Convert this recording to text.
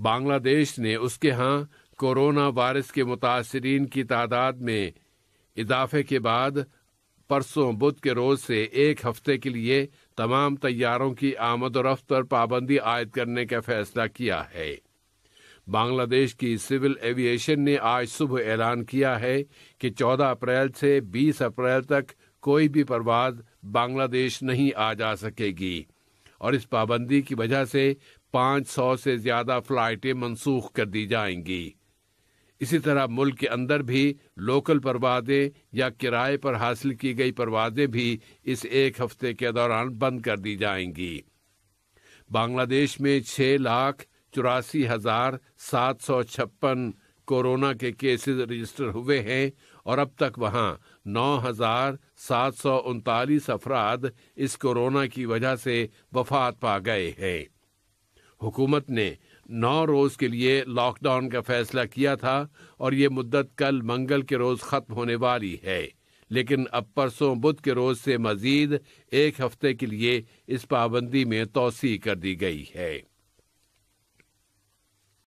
बांग्लादेश ने उसके यहाँ कोरोना वायरस के मुतासरीन की तादाद में इजाफे के बाद परसों बुध के रोज से एक हफ्ते के लिए तमाम तैयारों की आमद रफ्त पर पाबंदी आयद करने का फैसला किया है बांग्लादेश की सिविल एविएशन ने आज सुबह ऐलान किया है कि 14 अप्रैल से 20 अप्रैल तक कोई भी परवाज बांग्लादेश नहीं आ जा सकेगी और इस पाबंदी की वजह से 500 से ज्यादा फ्लाइटें मनसूख कर दी जाएंगी इसी तरह मुल्क के अंदर भी लोकल परवाजें या किराए पर हासिल की गई परवाजें भी इस एक हफ्ते के दौरान बंद कर दी जाएंगी बांग्लादेश में छह लाख चौरासी हजार सात सौ छप्पन कोरोना के केसेस रजिस्टर हुए हैं और अब तक वहां नौ हजार सात सौ उनतालीस अफराद इस कोरोना की वजह से वफात पा गए हैं हुकूमत ने नौ रोज के लिए लॉकडाउन का फैसला किया था और ये मुद्दत कल मंगल के रोज खत्म होने वाली है लेकिन अब परसों बुध के रोज से मजीद एक हफ्ते के लिए इस पाबंदी में तोसी कर दी गई है